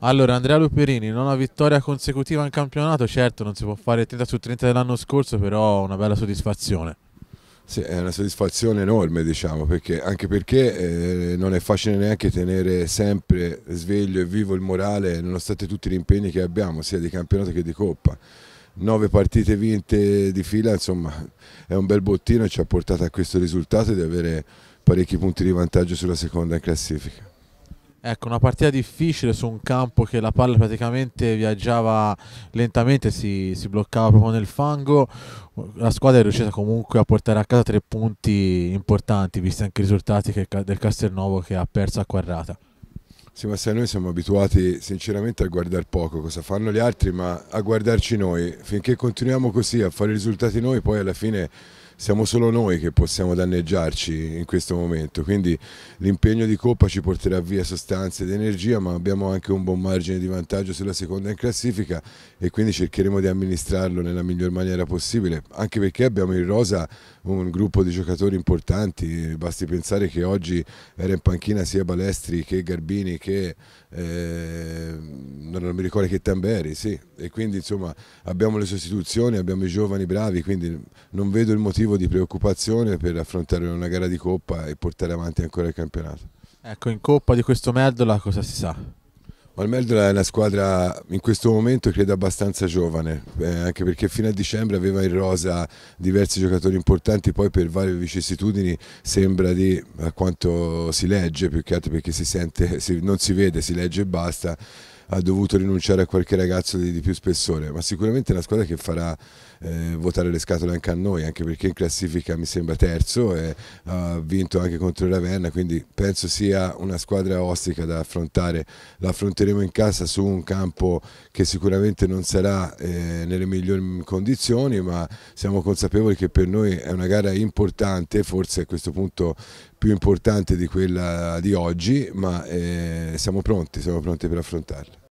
Allora, Andrea Luperini, nona vittoria consecutiva in campionato, certo non si può fare 30 su 30 dell'anno scorso, però una bella soddisfazione. Sì, è una soddisfazione enorme, diciamo, perché, anche perché eh, non è facile neanche tenere sempre sveglio e vivo il morale, nonostante tutti gli impegni che abbiamo, sia di campionato che di coppa. Nove partite vinte di fila, insomma, è un bel bottino e ci ha portato a questo risultato di avere parecchi punti di vantaggio sulla seconda in classifica. Ecco, una partita difficile su un campo che la palla praticamente viaggiava lentamente, si, si, bloccava proprio nel fango. La squadra è riuscita comunque a portare a casa tre punti importanti, visti anche i risultati che, del Castelnuovo che ha perso a Quarrata. Sì, ma se noi siamo abituati sinceramente a guardare poco cosa fanno gli altri, ma a guardarci noi. Finché continuiamo così a fare i risultati noi, poi alla fine siamo solo noi che possiamo danneggiarci in questo momento, quindi l'impegno di Coppa ci porterà via sostanze ed energia, ma abbiamo anche un buon margine di vantaggio sulla seconda in classifica e quindi cercheremo di amministrarlo nella miglior maniera possibile, anche perché abbiamo in rosa un gruppo di giocatori importanti, basti pensare che oggi era in panchina sia Balestri che Garbini che eh, non mi ricordo che Tamberi, sì, e quindi insomma abbiamo le sostituzioni, abbiamo i giovani bravi, quindi non vedo il motivo motivo di preoccupazione per affrontare una gara di Coppa e portare avanti ancora il campionato. Ecco, in Coppa di questo Merdola cosa si sa? il Merdola è una squadra in questo momento credo abbastanza giovane, eh, anche perché fino a dicembre aveva in rosa diversi giocatori importanti, poi per varie vicissitudini sembra di, a quanto si legge, più che altro perché si sente, si, non si vede, si legge e basta, ha dovuto rinunciare a qualche ragazzo di, di più spessore, ma sicuramente è una squadra che farà eh, votare le scatole anche a noi, anche perché in classifica mi sembra terzo e ha vinto anche contro Ravenna, quindi penso sia una squadra ostica da affrontare, L'affronteremo in casa su un campo che sicuramente non sarà eh, nelle migliori condizioni, ma siamo consapevoli che per noi è una gara importante, forse a questo punto più importante di quella di oggi, ma eh, siamo pronti, siamo pronti per affrontarla.